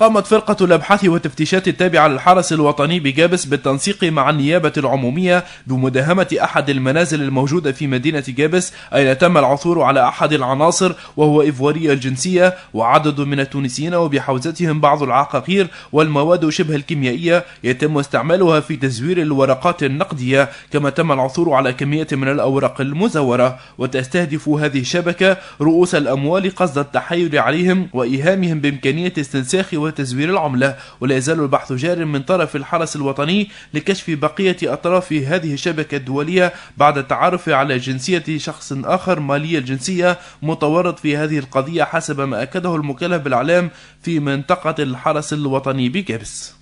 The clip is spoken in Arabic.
قامت فرقة الأبحاث والتفتيشات التابعة للحرس الوطني بجابس بالتنسيق مع النيابة العمومية بمداهمة أحد المنازل الموجودة في مدينة جابس أين تم العثور على أحد العناصر وهو إيفواري الجنسية وعدد من التونسيين وبحوزتهم بعض العقاقير والمواد شبه الكيميائية يتم استعمالها في تزوير الورقات النقدية كما تم العثور على كمية من الأوراق المزورة وتستهدف هذه الشبكة رؤوس الأموال قصد التحايل عليهم وإيهامهم بإمكانية استنساخ تجنب تزوير العملة ولا يزال البحث جار من طرف الحرس الوطني لكشف بقية أطراف هذه الشبكة الدولية بعد التعرف على جنسية شخص آخر مالي الجنسية متورط في هذه القضية حسب ما أكده المكلف بالإعلام في منطقة الحرس الوطني بكبس